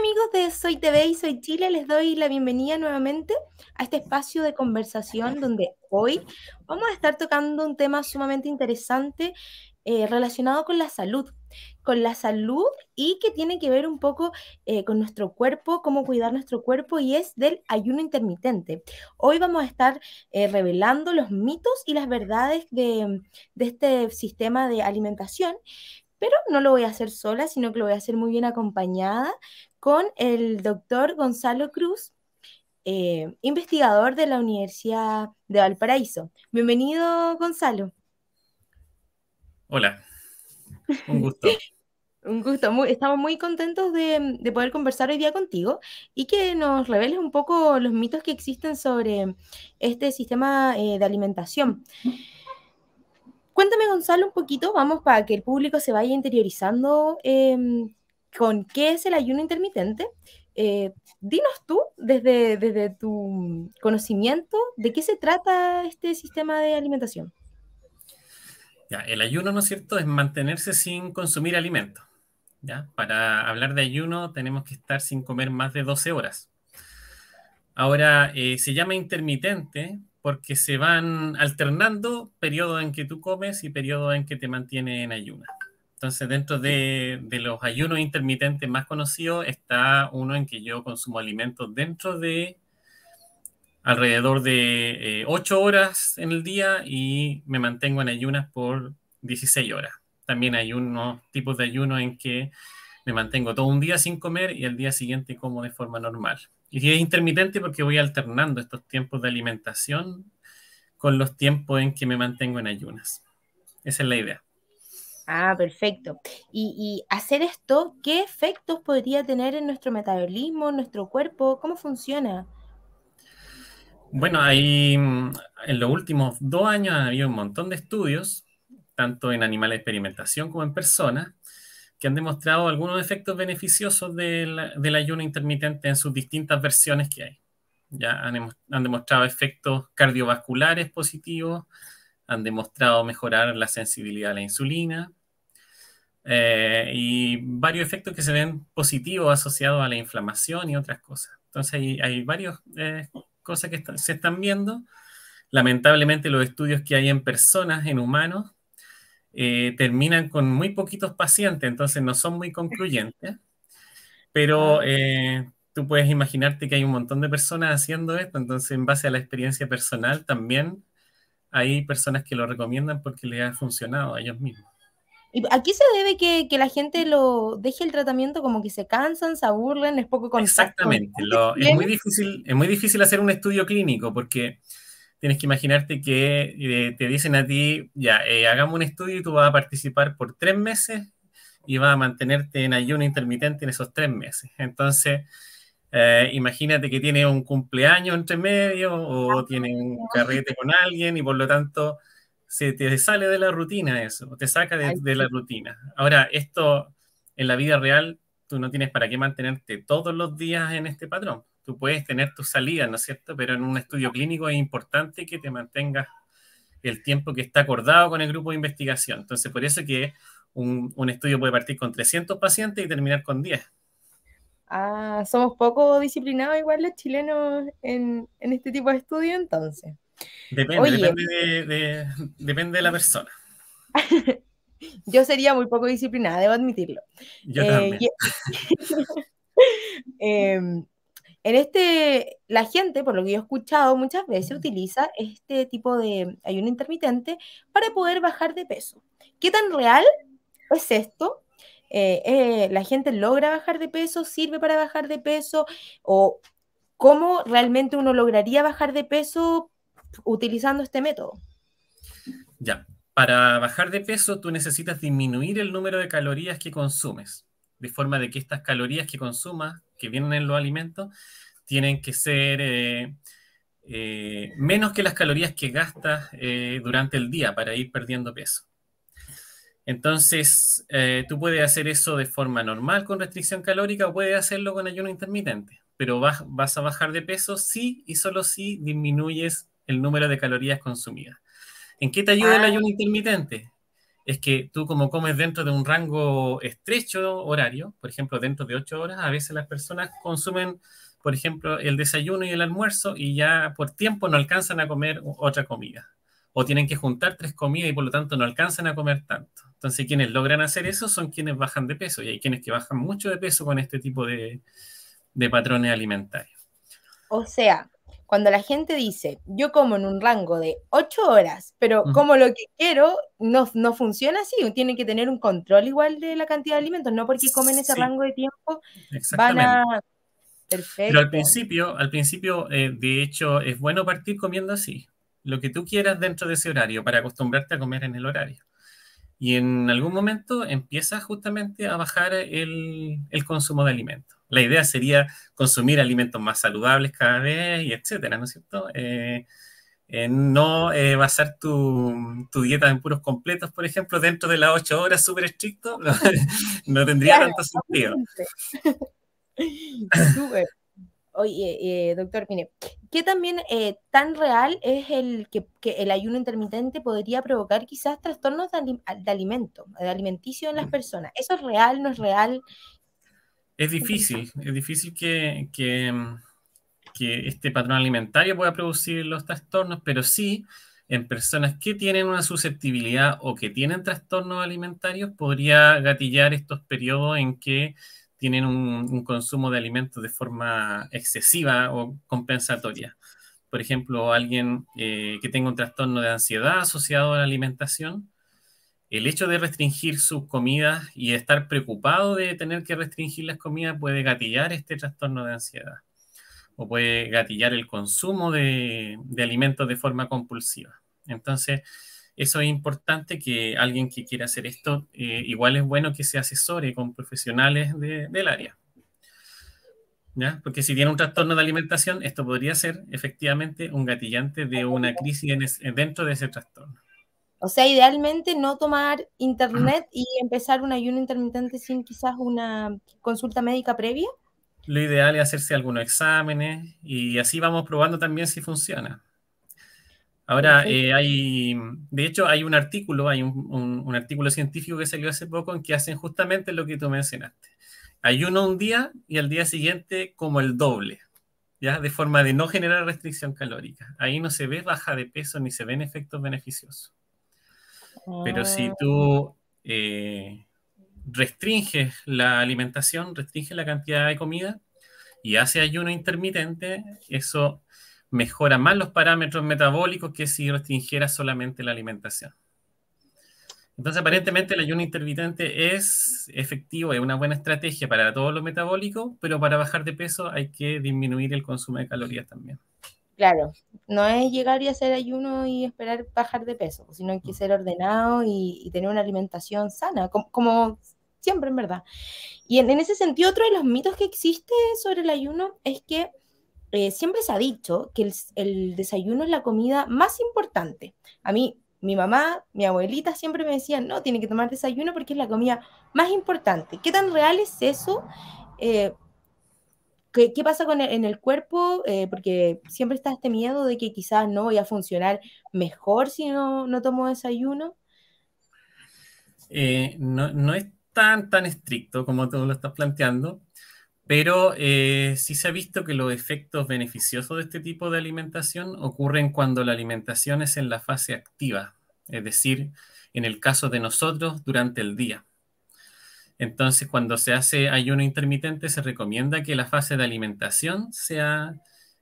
amigos de Soy TV y Soy Chile, les doy la bienvenida nuevamente a este espacio de conversación donde hoy vamos a estar tocando un tema sumamente interesante eh, relacionado con la salud, con la salud y que tiene que ver un poco eh, con nuestro cuerpo, cómo cuidar nuestro cuerpo y es del ayuno intermitente. Hoy vamos a estar eh, revelando los mitos y las verdades de este sistema de alimentación pero no lo voy a hacer sola, sino que lo voy a hacer muy bien acompañada con el doctor Gonzalo Cruz, eh, investigador de la Universidad de Valparaíso. Bienvenido, Gonzalo. Hola, un gusto. un gusto, estamos muy contentos de, poder conversar hoy día contigo y que nos reveles un poco los mitos que existen sobre este sistema eh, de alimentación. Mm. Cuéntame, Gonzalo, un poquito, vamos para que el público se vaya interiorizando em, con qué es el ayuno intermitente. Eh, dinos tú, desde, desde tu conocimiento, de qué se trata este sistema de alimentación. el ayuno, ¿no es cierto?, es mantenerse sin consumir alimentos. Para hablar de ayuno tenemos que estar sin comer más de 12 horas. Ahora, eh, se llama intermitente porque se van alternando periodos en que tú comes y periodos en que te mantienes en ayunas. Entonces, dentro de, los ayunos intermitentes más conocidos está uno en que yo consumo alimentos dentro de alrededor de 8 eh, horas en el día y me mantengo en ayunas por 16 horas. También hay unos tipos de ayunos en que me mantengo todo un día sin comer y el día siguiente como de forma normal. Y es intermitente porque voy alternando estos tiempos de alimentación con los tiempos en que me mantengo en ayunas. Esa es la idea. Ah, perfecto. Y, hacer esto, ¿qué efectos podría tener en nuestro metabolismo, en nuestro cuerpo? ¿Cómo funciona? Bueno, hay mm, en los últimos dos años ha habido un montón de estudios, tanto en animales de experimentación como en personas, que han demostrado algunos efectos beneficiosos del, ayuno intermitente en sus distintas versiones que hay. Ya han, demostrado efectos cardiovasculares positivos, han demostrado mejorar la sensibilidad a la insulina, eh, y varios efectos que se ven positivos asociados a la inflamación y otras cosas. Entonces hay, varios varias eh, cosas que se están viendo. Lamentablemente los estudios que hay en personas, en humanos, eh, terminan con muy poquitos pacientes, entonces no son muy concluyentes, pero ah. eh, tú puedes imaginarte que hay un montón de personas haciendo esto, entonces en base a la experiencia personal también hay personas que lo recomiendan porque les ha funcionado a ellos mismos. ¿Y aquí se debe que, la gente lo deje el tratamiento como que se cansan, se aburren, es poco Exactamente, es, muy difícil, es muy difícil hacer un estudio clínico porque tienes que imaginarte que eh, te dicen a ti, ya, eh, hagamos un estudio y tú vas a participar por tres meses y vas a mantenerte en ayuno intermitente en esos tres meses. Entonces, eh, imagínate que tiene un cumpleaños entre medio o ah, tiene un carrete con alguien y por lo tanto se te sale de la rutina eso, te saca de, de la rutina. Ahora, esto en la vida real, tú no tienes para qué mantenerte todos los días en este patrón puedes tener tus salidas, ¿no es cierto? Pero en un estudio clínico es importante que te mantengas el tiempo que está acordado con el grupo de investigación. Entonces, por eso que un, estudio puede partir con 300 pacientes y terminar con 10. Ah, somos poco disciplinados igual los chilenos en, este tipo de estudio entonces. Depende, de, la persona. Yo sería muy poco disciplinada, debo admitirlo. Yo también. Eh, em, en este, la gente, por lo que yo he escuchado, muchas veces utiliza este tipo de ayuno intermitente para poder bajar de peso. ¿Qué tan real es esto? Eh, eh, ¿La gente logra bajar de peso? ¿Sirve para bajar de peso? ¿O cómo realmente uno lograría bajar de peso utilizando este método? Ya, para bajar de peso tú necesitas disminuir el número de calorías que consumes, de forma de que estas calorías que consumas que vienen en los alimentos tienen que ser eh, eh, menos que las calorías que gastas eh, durante el día para ir perdiendo peso. Entonces, tú puedes hacer eso de forma normal con restricción calórica o puedes hacerlo con ayuno intermitente, pero vas, vas a bajar de peso si y solo si disminuyes el número de calorías consumidas. ¿En qué te ayuda el ah. ayuno intermitente? es que tú como comes dentro de un rango estrecho horario, por ejemplo, dentro de ocho horas, a veces las personas consumen, por ejemplo, el desayuno y el almuerzo y ya por tiempo no alcanzan a comer otra comida. O tienen que juntar tres comidas y por lo tanto no alcanzan a comer tanto. Entonces quienes logran hacer eso son quienes bajan de peso y hay quienes que bajan mucho de peso con este tipo de, de patrones alimentarios. O sea, cuando la gente dice, yo como en un rango de 8 horas, pero como lo que quiero, no, no funciona así. Tienen que tener un control igual de la cantidad de alimentos, no porque comen ese rango de tiempo van a... Perfecto. Pero al principio, al principio eh, de hecho, es bueno partir comiendo así, lo que tú quieras dentro de ese horario, para acostumbrarte a comer en el horario. Y en algún momento empiezas justamente a bajar el consumo de alimentos la idea sería consumir alimentos más saludables cada vez y etcétera, ¿no es cierto? Eh, eh, no eh, basar tu, tu, dieta en puros completos, por ejemplo, dentro de las ocho horas súper estricto, no, tendría tanto sentido. Oye, doctor, mire, ¿qué también tan real es el que, el ayuno intermitente podría provocar quizás trastornos de, alimento, de alimenticio en las mm. personas? ¿Eso es real, no es real? es difícil, es difícil mm, que, este patrón alimentario pueda producir los trastornos, pero sí en personas que tienen una susceptibilidad o que tienen trastornos alimentarios podría gatillar estos periodos en que tienen un, consumo de alimentos de forma excesiva o compensatoria. Por ejemplo, alguien eh, que tenga un trastorno de ansiedad asociado a la alimentación el hecho de restringir sus comidas y estar preocupado de tener que restringir las comidas puede gatillar este trastorno de ansiedad o puede gatillar el consumo de, alimentos de forma compulsiva. Entonces, eso es importante que alguien que quiera hacer esto, eh, igual es bueno que se asesore con profesionales del área. Porque si tiene un trastorno de alimentación, esto podría ser efectivamente un gatillante de una crisis dentro de ese trastorno. O sea, idealmente no tomar internet y empezar un ayuno intermitente sin quizás una consulta médica previa. Lo ideal es hacerse algunos exámenes y así vamos probando también si funciona. Ahora, eh, hay, de hecho, hay un artículo, hay un, artículo científico que salió hace poco en que hacen justamente lo que tú mencionaste. Ayuno un día y al día siguiente como el doble, ¿ya? De forma de no generar restricción calórica. Ahí no se ve baja de peso ni se ven efectos beneficiosos. Pero si oh. tú eh, restringes la alimentación, restringes la cantidad de comida y hace ayuno intermitente, eso mejora más los parámetros metabólicos que si restringieras solamente la alimentación. Entonces, aparentemente el ayuno intermitente es efectivo, es una buena estrategia para todo lo metabólico, pero para bajar de peso hay que disminuir el consumo de calorías también. Claro, no es llegar y hacer ayuno y esperar bajar de peso, pues, sino hay que mm. ser ordenado y, tener una alimentación sana, como, siempre en verdad. Y en, ese sentido, otro de los mitos que existe sobre el ayuno es que eh, siempre se ha dicho que el, desayuno es la comida más importante. A mí, mi mamá, mi abuelita siempre me decían, no, tiene que tomar desayuno porque es la comida más importante. ¿Qué tan real es eso? Eh, ¿Qué, pasa con el, en el cuerpo? Eh, porque siempre está este miedo de que quizás no voy a funcionar mejor si no, no tomo desayuno. Eh, no, es tan, tan estricto como tú lo estás planteando, pero eh, sí se ha visto que los efectos beneficiosos de este tipo de alimentación ocurren cuando la alimentación es en la fase activa, es decir, en el caso de nosotros durante el día. Entonces, cuando se hace ayuno intermitente, se recomienda que la fase de alimentación sea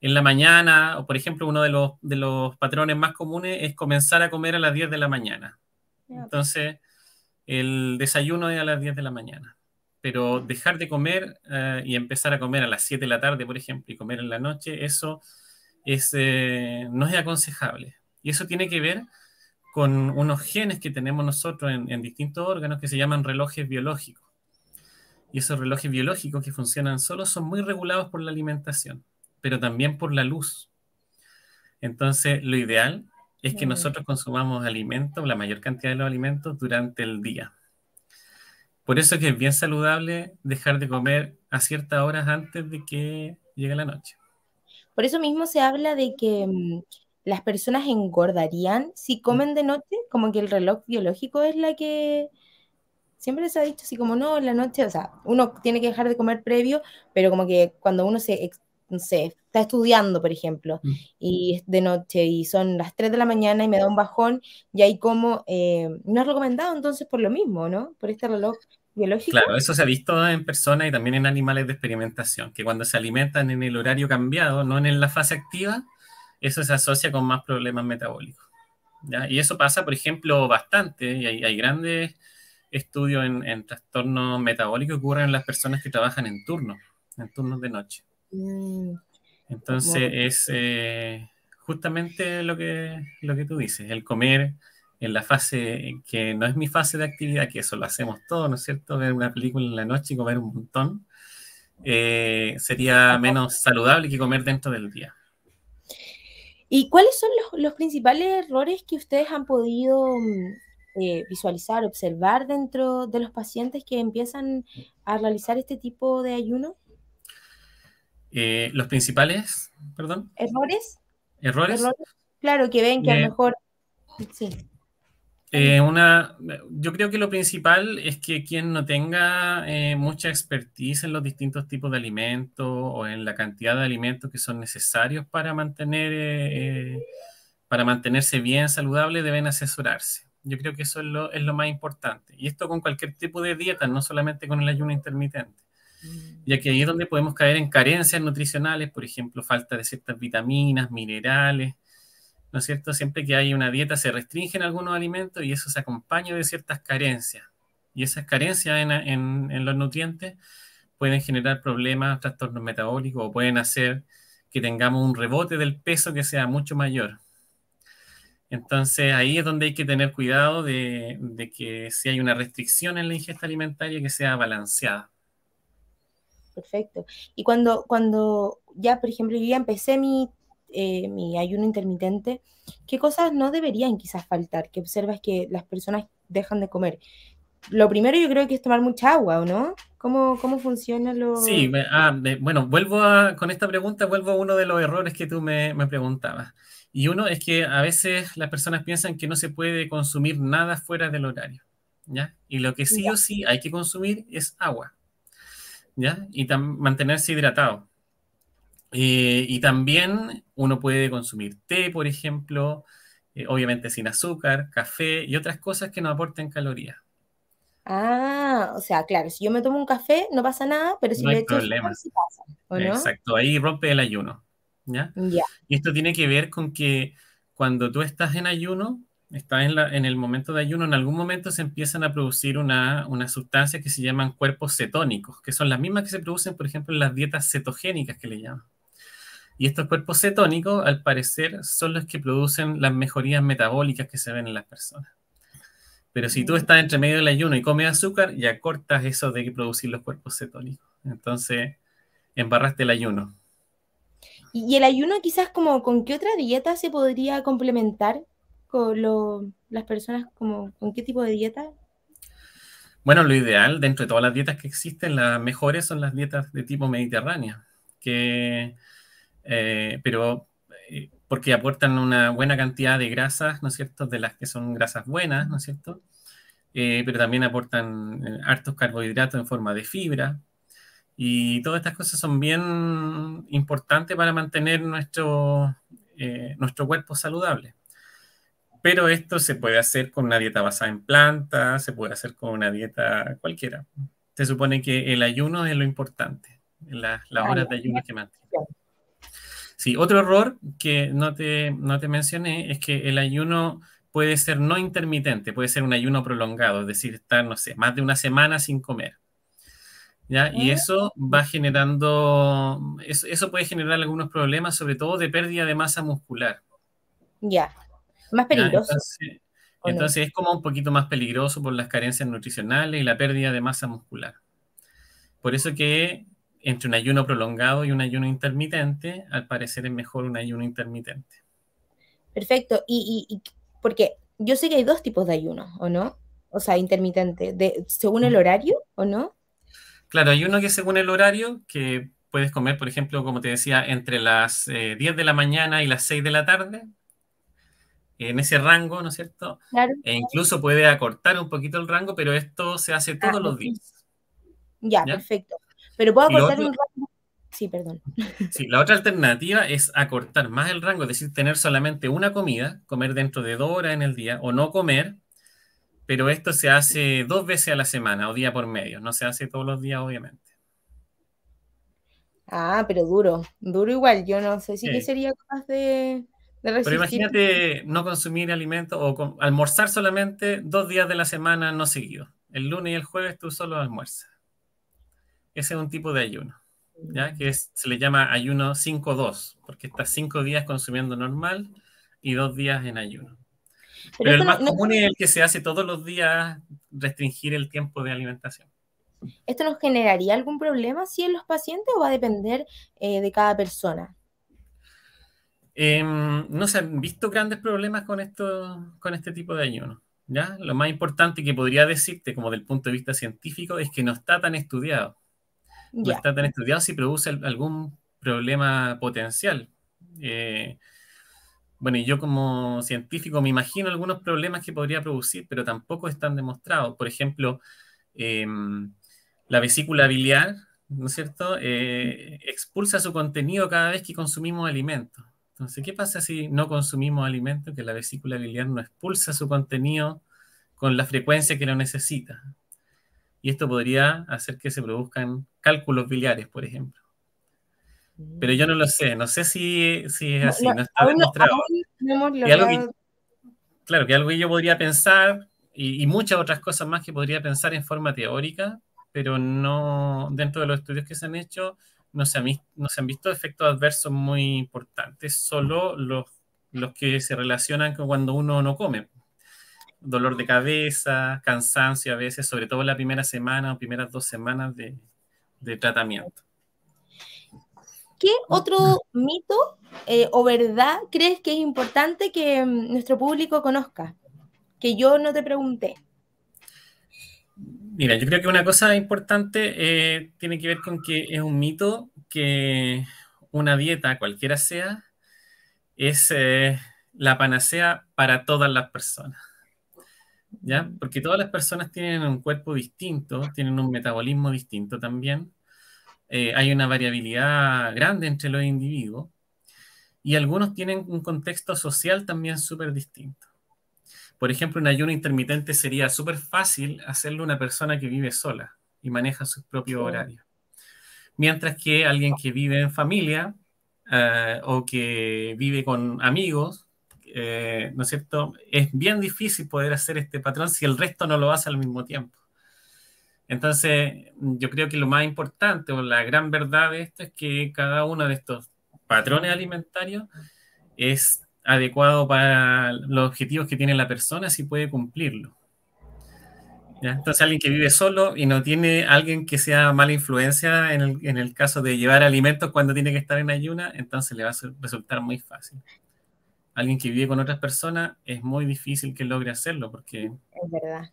en la mañana, o por ejemplo, uno de los, patrones más comunes es comenzar a comer a las 10 de la mañana. Entonces, el desayuno es a las 10 de la mañana. Pero dejar de comer eh, y empezar a comer a las 7 de la tarde, por ejemplo, y comer en la noche, eso eh, no es aconsejable. Y eso tiene que ver con unos genes que tenemos nosotros en, distintos órganos que se llaman relojes biológicos. Y esos relojes biológicos que funcionan solo son muy regulados por la alimentación, pero también por la luz. Entonces, lo ideal es que nosotros consumamos alimentos, la mayor cantidad de los alimentos, durante el día. Por eso es que es bien saludable dejar de comer a ciertas horas antes de que llegue la noche. Por eso mismo se habla de que mm, ¿las personas engordarían si mm. comen de noche? Como que el reloj biológico es la que siempre se ha dicho así como, no, en la noche, o sea, uno tiene que dejar de comer previo, pero como que cuando uno se, está estudiando, por ejemplo, mm. y es de noche y son las 3 de la mañana y me da un bajón y ahí como, eh, no es recomendado entonces por lo mismo, ¿no? Por este reloj Biológico. Claro, eso se ha visto en personas y también en animales de experimentación, que cuando se alimentan en el horario cambiado, no en la fase activa, eso se asocia con más problemas metabólicos. Y eso pasa, por ejemplo, bastante, y hay, grandes estudios en, en trastornos metabólicos que ocurren en las personas que trabajan en turnos, en turnos de noche. Mm. Entonces es eh, justamente lo que, lo que tú dices, el comer en la fase que no es mi fase de actividad, que eso lo hacemos todos, ¿no es cierto? Ver una película en la noche y comer un montón, eh, sería menos saludable que comer dentro del día. ¿Y cuáles son los, principales errores que ustedes han podido mm, eh, visualizar, observar dentro de los pacientes que empiezan a realizar este tipo de ayuno? Eh, los principales, perdón. Errores. Errores. Claro, que ven que a lo eh, mejor... Sí. Eh, una, yo creo que lo principal es que quien no tenga eh, mucha expertise en los distintos tipos de alimentos o en la cantidad de alimentos que son necesarios para, mantener, eh, para mantenerse bien saludable deben asesorarse. Yo creo que eso es lo, es lo más importante. Y esto con cualquier tipo de dieta, no solamente con el ayuno intermitente mm. ya que ahí es donde podemos caer en carencias nutricionales, por ejemplo, falta de ciertas vitaminas, minerales, ¿no es cierto? Siempre que hay una dieta se restringen algunos alimentos y eso se acompaña de ciertas carencias. Y esas carencias en, los nutrientes pueden generar problemas, trastornos metabólicos o pueden hacer que tengamos un rebote del peso que sea mucho mayor. Entonces ahí es donde hay que tener cuidado de, que si hay una restricción en la ingesta alimentaria que sea balanceada. Perfecto. Y cuando, cuando ya, por ejemplo, yo ya empecé mi, eh, mi ayuno intermitente, qué cosas no deberían quizás faltar, que observas que las personas dejan de comer. Lo primero yo creo que es tomar mucha agua, ¿o no? ¿Cómo, cómo funciona lo...? Sí, ah, bueno, vuelvo a, con esta pregunta, vuelvo a uno de los errores que tú me, me preguntabas. Y uno es que a veces las personas piensan que no se puede consumir nada fuera del horario, ¿ya? Y lo que sí o sí hay que consumir es agua, ¿ya? Y mantenerse hidratado. Eh, y también uno puede consumir té, por ejemplo, eh, obviamente sin azúcar, café y otras cosas que no aporten calorías. Ah, o sea, claro, si yo me tomo un café no pasa nada, pero si no echo Sí Exacto, ahí rompe el ayuno. Y esto tiene que ver con que cuando tú estás en ayuno, estás en, la, en, el momento de ayuno, en algún momento se empiezan a producir unas una sustancias que se llaman cuerpos cetónicos, que son las mismas que se producen, por ejemplo, en las dietas cetogénicas que le llaman. Y estos cuerpos cetónicos, al parecer, son los que producen las mejorías metabólicas que se ven en las personas. Pero si tú mm. estás entre medio del ayuno y comes azúcar, ya cortas eso de producir los cuerpos cetónicos. Entonces, embarraste el ayuno. ¿Y el ayuno quizás como con qué otra dieta se podría complementar con lo, las personas? Como, ¿Con qué tipo de dieta? Bueno, lo ideal dentro de todas las dietas que existen, las mejores son las dietas de tipo mediterránea, que eh, pero eh, porque aportan una buena cantidad de grasas, ¿no es cierto?, de las que son grasas buenas, ¿no es cierto?, eh, pero también aportan hartos carbohidratos en forma de fibra, y todas estas cosas son bien importantes para mantener nuestro, nuestro cuerpo saludable. Pero esto se puede hacer con una dieta basada en plantas, se puede hacer con una dieta cualquiera. Se supone que el ayuno es lo importante, las, las horas de ayuno que mantiene. Sí, otro error que no te, no te mencioné es que el ayuno puede ser no intermitente, puede ser un ayuno prolongado, es decir, estar, no sé, más de una semana sin comer. ¿Ya? Y eso va generando, eso, puede generar algunos problemas, sobre todo de pérdida de masa muscular. Ya, más peligroso. Entonces, es como un poquito más peligroso por las carencias nutricionales y la pérdida de masa muscular. Por eso que entre un ayuno prolongado y un ayuno intermitente, al parecer es mejor un ayuno intermitente. Perfecto. Y, porque yo sé que hay dos tipos de ayuno, ¿o no? O sea, intermitente, según el horario, ¿o no? Claro, hay uno que según el horario, que puedes comer, por ejemplo, como te decía, entre las 10 eh, de la mañana y las 6 de la tarde, en ese rango, ¿no es cierto? Claro. E incluso puede acortar un poquito el rango, pero esto se hace ah, todos los días. ¿Ya? perfecto. Pero puedo acortar Sí, perdón. Sí, la otra alternativa es acortar más el rango, es decir, tener solamente una comida, comer dentro de dos horas en el día o no comer, pero esto se hace dos veces a la semana o día por medio, no se hace todos los días, obviamente. Ah, pero duro, duro igual, yo no sé si sería más de... Pero imagínate no consumir alimentos o almorzar solamente dos días de la semana no seguidos. El lunes y el jueves tú solo almuerzas. Ese es un tipo de ayuno, ¿ya? Mm. Que se le llama ayuno 5-2, porque está cinco días consumiendo normal y dos días en ayuno. Pero, el más común es el que se hace todos los días restringir el tiempo de alimentación. ¿Esto nos generaría algún problema si en los pacientes o va a depender eh, de cada persona? Em, no se han visto grandes problemas con, esto, con este tipo de ayuno. Lo más importante que podría decirte como del punto de vista científico es que no está tan estudiado no está tan estudiado si produce algún problema potencial. Eh, bueno, y yo como científico me imagino algunos problemas que podría producir, pero tampoco están demostrados. Por ejemplo, em, la vesícula biliar, ¿no es cierto?, eh, expulsa su contenido cada vez que consumimos alimentos. Entonces, ¿qué pasa si no consumimos alimento? Que la vesícula biliar no expulsa su contenido con la frecuencia que lo necesita y esto podría hacer que se produzcan cálculos biliares, por ejemplo. Pero yo no lo sé, no sé si, es así, no, está demostrado. claro, que algo que yo podría pensar y, muchas otras cosas más que podría pensar en forma teórica, pero no dentro de los estudios que se han hecho no se han, no se han visto efectos adversos muy importantes, solo los, los que se relacionan con cuando uno no come dolor de cabeza, cansancio a veces, sobre todo en la primera semana o primeras dos semanas de, tratamiento. ¿Qué otro mito eh, o verdad crees que es importante que mm, nuestro público conozca? Que yo no te pregunté. Mira, yo creo que una cosa importante eh, tiene que ver con que es un mito que una dieta, cualquiera sea, es eh, la panacea para todas las personas. ¿ya? Porque todas las personas tienen un cuerpo distinto, tienen un metabolismo distinto también. Eh, hay una variabilidad grande entre los individuos y algunos tienen un contexto social también súper distinto. Por ejemplo, un ayuno intermitente sería súper fácil hacerlo una persona que vive sola y maneja sus propio horario. horarios. Mientras que alguien que vive en familia eh, o que vive con amigos eh, ¿no es cierto? Es bien difícil poder hacer este patrón si el resto no lo hace al mismo tiempo. Entonces, yo creo que lo más importante o la gran verdad de esto es que cada uno de estos patrones alimentarios es adecuado para los objetivos que tiene la persona si puede cumplirlo. Entonces, alguien que vive solo y no tiene alguien que sea mala influencia en el, en el caso de llevar alimentos cuando tiene que estar en ayuna, entonces le va a resultar muy fácil alguien que vive con otras personas es muy difícil que logre hacerlo porque... Es verdad.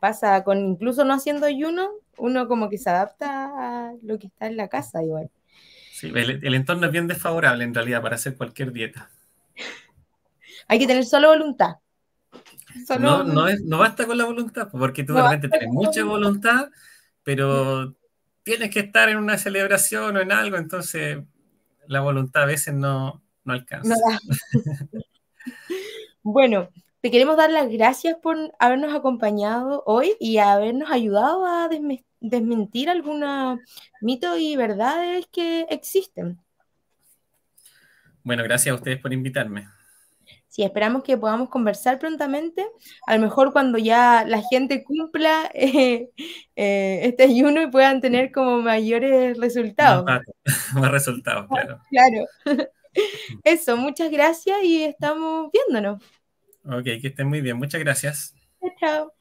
Pasa con incluso no haciendo ayuno, uno como que se adapta a lo que está en la casa igual. Sí, el, entorno es bien desfavorable en realidad para hacer cualquier dieta. Hay que tener solo voluntad. no, No, es, no, basta con la voluntad, pues, porque tú realmente tienes mucha voluntad pero tienes que estar en una celebración o en algo, entonces la voluntad a veces no, no alcanza. bueno, te queremos dar las gracias por habernos acompañado hoy y habernos ayudado a desmentir algunos mitos y verdades que existen. Bueno, gracias a ustedes por invitarme. Sí, esperamos que podamos conversar prontamente, a lo mejor cuando ya la gente cumpla eh, eh, este ayuno y puedan tener como mayores resultados. más resultados, claro. Claro. Eso, muchas gracias y estamos viéndonos. Ok, que estén muy bien. Muchas gracias. Chao.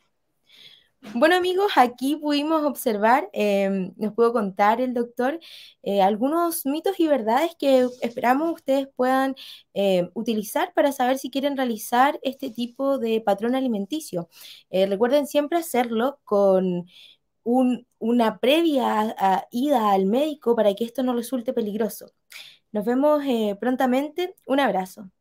Bueno amigos, aquí pudimos observar, em, nos pudo contar el doctor eh, algunos mitos y verdades que esperamos ustedes puedan em, utilizar para saber si quieren realizar este tipo de patrón alimenticio. Eh, recuerden siempre hacerlo con una previa ida al médico para que esto no resulte peligroso. Nos vemos eh, prontamente. Un abrazo.